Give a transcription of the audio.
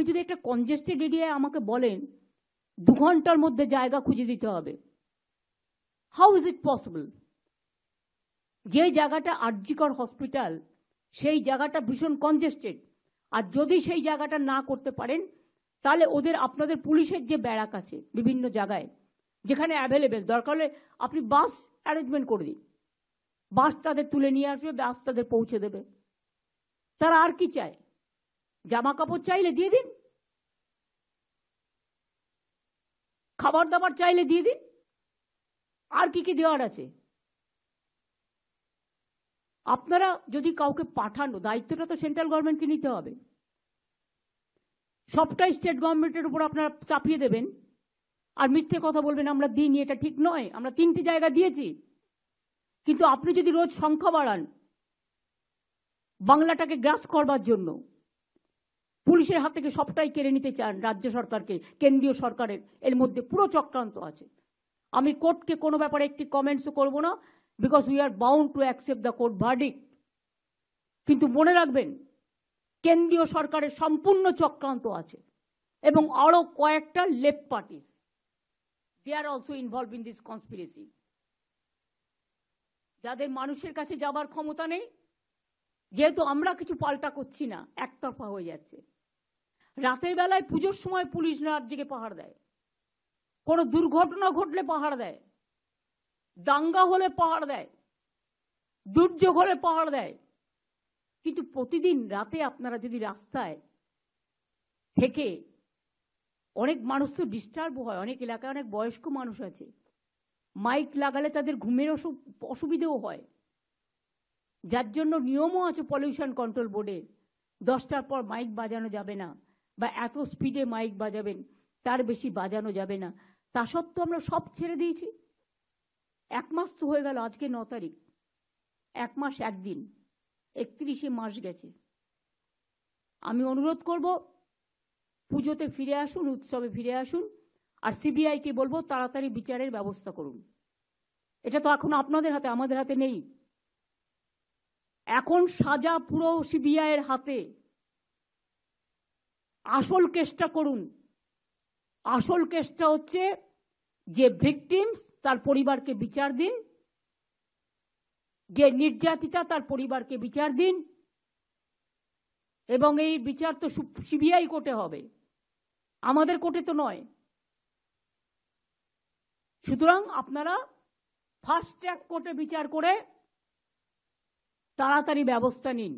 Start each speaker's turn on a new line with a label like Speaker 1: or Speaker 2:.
Speaker 1: আপনি যদি একটা কনজেস্টেড এরিয়ায় আমাকে বলেন দু ঘন্টার মধ্যে জায়গা খুঁজে দিতে হবে হাউ ইজ ইট পসিবল যে জায়গাটা আর্জিকর হসপিটাল সেই জায়গাটা ভীষণ কনজেস্টেড আর যদি সেই জায়গাটা না করতে পারেন তাহলে ওদের আপনাদের পুলিশের যে ব্যারাক আছে বিভিন্ন জায়গায় যেখানে অ্যাভেলেবেল দরকার হলে আপনি বাস অ্যারেঞ্জমেন্ট করে দিন বাস তাদের তুলে নিয়ে আসবে বাস তাদের পৌঁছে দেবে তারা আর কি চায় জামা কাপড় চাইলে দিয়ে দিন খাবার দাবার চাইলে দিয়ে দিন আর কি কি দেওয়ার আছে আপনারা যদি কাউকে পাঠানো দায়িত্বটা তো সেন্ট্রাল গভর্নমেন্টকে নিতে হবে সবটাই স্টেট গভর্নমেন্টের উপর আপনারা চাপিয়ে দেবেন আর মিথ্যে কথা বলবেন আমরা দিইনি এটা ঠিক নয় আমরা তিনটি জায়গা দিয়েছি কিন্তু আপনি যদি রোজ সংখ্যা বাড়ান বাংলাটাকে গ্রাস করবার জন্য পুলিশের হাত থেকে সবটাই কেড়ে নিতে চান রাজ্য সরকারকে কেন্দ্রীয় সরকারের এর মধ্যে পুরো চক্রান্ত আছে আমি কোর্টকে কোনো ব্যাপারে একটি কমেন্টসও করব না because we are bound to accept the court verdict কিন্তু মনে রাখবেন কেন্দ্রীয় সরকারের সম্পূর্ণ চক্রান্ত আছে এবং আরও কয়েকটা left parties they are also involve in this conspiracy যাদের মানুষের কাছে যাবার ক্ষমতা নেই যেহেতু আমরা কিছু পাল্টা করছি না একতরফা হয়ে যাচ্ছে রাতের বেলায় পুজোর সময় পুলিশ রাত দিকে পাহাড় দেয় কোনো দুর্ঘটনা ঘটলে পাহাড় দেয় দাঙ্গা হলে পাহাড় দেয় দুর্যোগ হলে পাহাড় দেয় কিন্তু প্রতিদিন রাতে আপনারা যদি রাস্তায় থেকে অনেক মানুষ তো ডিস্টার্ব হয় অনেক এলাকায় অনেক বয়স্ক মানুষ আছে মাইক লাগালে তাদের ঘুমের অসুবিধেও হয় যার জন্য নিয়মও আছে পলিউশন কন্ট্রোল বোর্ডে দশটার পর মাইক বাজানো যাবে না বা এত স্পিডে মাইক বাজাবেন তার বেশি বাজানো যাবে না তা সত্ত্বেও আমরা সব ছেড়ে দিয়েছি এক মাস তো হয়ে গেল আজকে ন তারিখ এক মাস একদিন একত্রিশে মাস গেছে আমি অনুরোধ করব পুজোতে ফিরে আসুন উৎসবে ফিরে আসুন আর সিবিআইকে বলবো তাড়াতাড়ি বিচারের ব্যবস্থা করুন এটা তো এখন আপনাদের হাতে আমাদের হাতে নেই এখন সাজা পুরো সিবিআইয়ের হাতে আসল কেসটা করুন আসল কেসটা হচ্ছে যে ভিকটিমস তার পরিবারকে বিচার দিন যে নির্যাতিতা তার পরিবারকে বিচার দিন এবং এই বিচার তো সিবিআই কোর্টে হবে আমাদের কোর্টে তো নয় সুতরাং আপনারা ফাস্ট ট্র্যাক কোর্টে বিচার করে তাড়াতাড়ি ব্যবস্থা নিন